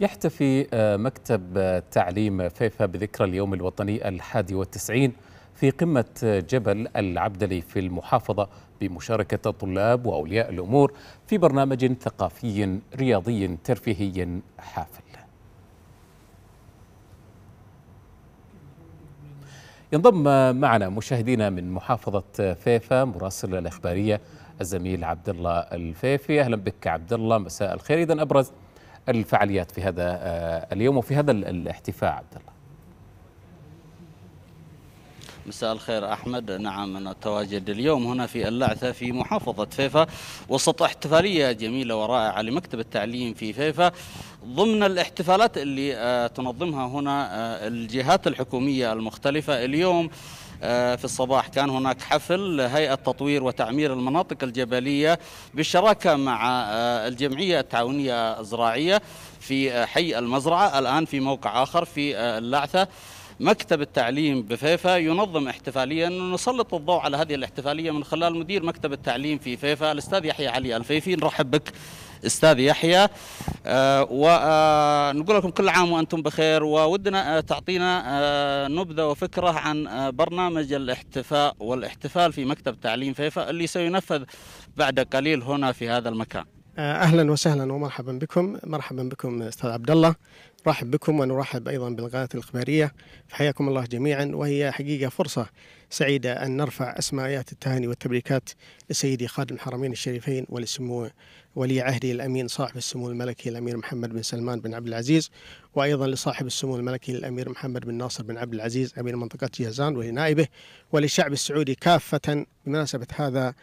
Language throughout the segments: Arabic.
يحتفي آه، مكتب آه، تعليم فيفا بذكرى اليوم الوطني الحادي والتسعين في قمة آه، جبل العبدلي في المحافظة بمشاركة الطلاب وأولياء الأمور في برنامج ثقافي رياضي ترفيهي حافل ينضم معنا مشاهدينا من محافظة فيفا مراسل الإخبارية الزميل عبد الله الفيفي أهلا بك عبد الله مساء الخير إذا أبرز الفعاليات في هذا آه، اليوم وفي هذا الاحتفاء عبد الله مساء الخير أحمد نعم أنا التواجد اليوم هنا في اللعثة في محافظة فيفا وسط احتفالية جميلة ورائعة لمكتب التعليم في فيفا ضمن الاحتفالات اللي آه، تنظمها هنا آه، الجهات الحكومية المختلفة اليوم آه، في الصباح كان هناك حفل هيئة تطوير وتعمير المناطق الجبلية بالشراكة مع آه، الجمعية التعاونية الزراعية في آه، حي المزرعة الآن في موقع آخر في اللعثة مكتب التعليم بفيفا ينظم احتفالية نسلط الضوء على هذه الاحتفالية من خلال مدير مكتب التعليم في فيفا الأستاذ يحيى علي الفيفي نرحب بك استاذ يحيى آه، ونقول آه، لكم كل عام وانتم بخير وودنا آه، تعطينا نبذه وفكره عن برنامج الاحتفاء والاحتفال في مكتب تعليم فيفا اللي سينفذ بعد قليل هنا في هذا المكان آه، اهلا وسهلا ومرحبا بكم مرحبا بكم استاذ عبد الله رحب بكم ونرحب ايضا بالقناه الاخباريه حياكم الله جميعا وهي حقيقه فرصه سعيده ان نرفع ايات التهاني والتبريكات لسيدي خادم الحرمين الشريفين ولسمو ولي عهده الامين صاحب السمو الملكي الامير محمد بن سلمان بن عبد العزيز وايضا لصاحب السمو الملكي الامير محمد بن ناصر بن عبد العزيز امير منطقه جيزان ولنائبه وللشعب السعودي كافه بمناسبه هذا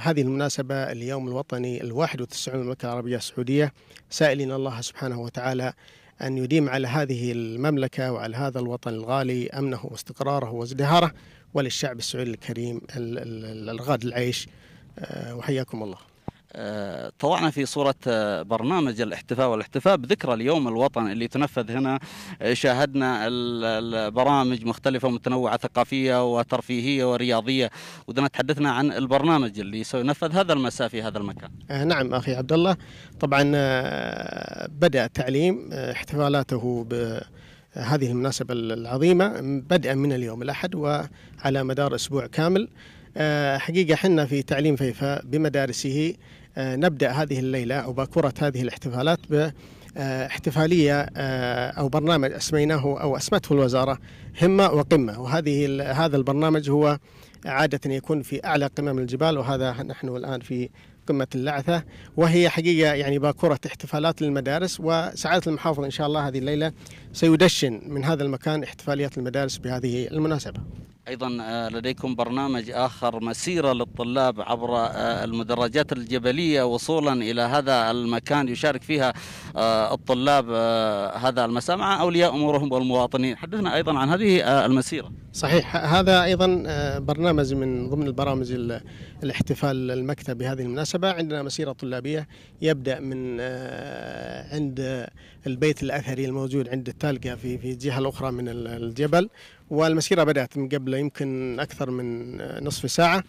هذه المناسبة اليوم الوطني الواحد والتسعون المملكة العربية السعودية سائلين الله سبحانه وتعالى أن يديم على هذه المملكة وعلى هذا الوطن الغالي أمنه واستقراره وازدهاره وللشعب السعودي الكريم الغاد العيش آه، وحياكم الله آه، طلعنا في صورة آه، برنامج الاحتفاء والاحتفاء بذكرى اليوم الوطن اللي تنفذ هنا آه، شاهدنا البرامج مختلفة متنوعة ثقافية وترفيهية ورياضية ودنا تحدثنا عن البرنامج اللي سينفذ هذا المساء في هذا المكان نعم أخي عبد الله طبعا بدأ التعليم احتفالاته ب هذه المناسبة العظيمة بدءا من اليوم الأحد وعلى مدار أسبوع كامل حقيقة حنا في تعليم فيفا بمدارسه آه، نبدأ هذه الليلة أو باكورة هذه الاحتفالات ب آه، احتفالية آه، أو برنامج أسميناه أو أسمته الوزارة همة وقمة وهذه هذا البرنامج هو عادة يكون في أعلى قمم الجبال وهذا نحن الآن في قمة اللعثة وهي حقيقة يعني باكورة احتفالات للمدارس وسعادة المحافظ إن شاء الله هذه الليلة سيدشن من هذا المكان احتفاليات المدارس بهذه المناسبة أيضا آه، لديكم برنامج آخر مسيرة للطلاب عبر آه، المدرجات الجبلية وصولا إلى هذا المكان يشارك فيها آه، الطلاب هذا المساء مع أولياء أمورهم والمواطنين حدثنا أيضا عن هذه المسيرة صحيح هذا أيضا برنامج من ضمن البرامج الاحتفال المكتب بهذه المناسبة بالمناسبة عندنا مسيرة طلابية يبدأ من آه، عند البيت الأثري الموجود عند التالقة في في الجهة الأخرى من الجبل والمسيرة بدأت من قبل يمكن أكثر من آه، نصف ساعة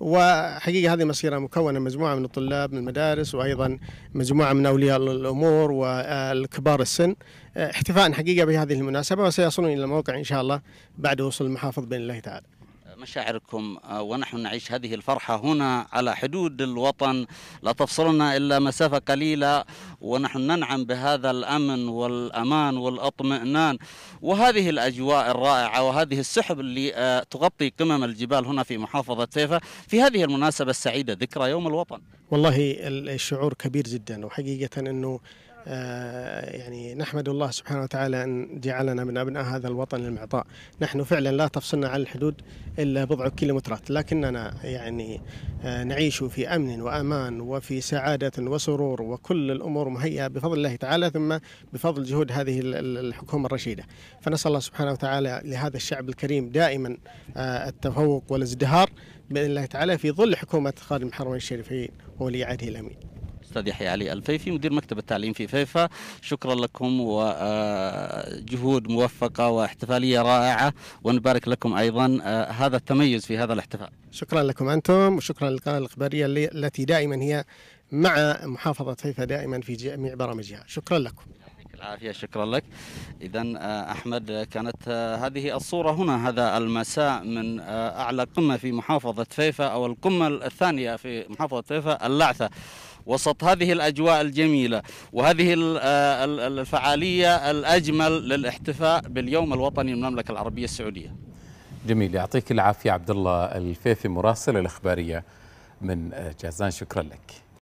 وحقيقة هذه مسيرة مكونة مجموعة من الطلاب من المدارس وأيضا مجموعة من أولياء الأمور والكبار السن آه، احتفاء حقيقة بهذه المناسبة وسيصلون إلى الموقع إن شاء الله بعد وصول المحافظ بإذن الله تعالى مشاعركم آه، ونحن نعيش هذه الفرحة هنا على حدود الوطن لا تفصلنا إلا مسافة قليلة ونحن ننعم بهذا الأمن والأمان والأطمئنان وهذه الأجواء الرائعة وهذه السحب اللي آه، تغطي قمم الجبال هنا في محافظة سيفا في هذه المناسبة السعيدة ذكرى يوم الوطن والله الشعور كبير جدا وحقيقة أنه آه، يعني نحمد الله سبحانه وتعالى أن جعلنا من أبناء هذا الوطن المعطاء نحن فعلا لا تفصلنا عن الحدود إلا بضع كيلومترات لكننا يعني آه، نعيش في أمن وأمان وفي سعادة وسرور وكل الأمور مهيئة بفضل الله تعالى ثم بفضل جهود هذه الحكومة الرشيدة فنسأل الله سبحانه وتعالى لهذا الشعب الكريم دائما آه، التفوق والازدهار بإذن الله تعالى في ظل حكومة خادم الحرمين الشريفين وولي عهده الأمين الأستاذ يحيى علي الفيفي مدير مكتب التعليم في فيفا شكرا لكم وجهود موفقة واحتفالية رائعة ونبارك لكم أيضا آه، هذا التميز في هذا الاحتفال شكرا لكم أنتم وشكرا للقناة الإخبارية التي دائما هي مع محافظة فيفا دائما في جميع برامجها شكرا لكم العافية شكرا لك إذا آه، أحمد آه، كانت هذه الصورة هنا هذا المساء من أعلى قمة في محافظة فيفا أو القمة الثانية في محافظة فيفا اللعثة وسط هذه الأجواء الجميلة وهذه آه، الفعالية الأجمل للاحتفاء باليوم الوطني للمملكة العربية السعودية جميل يعطيك العافية عبد الله الفيفي مراسل الإخبارية من آه، جازان شكرا لك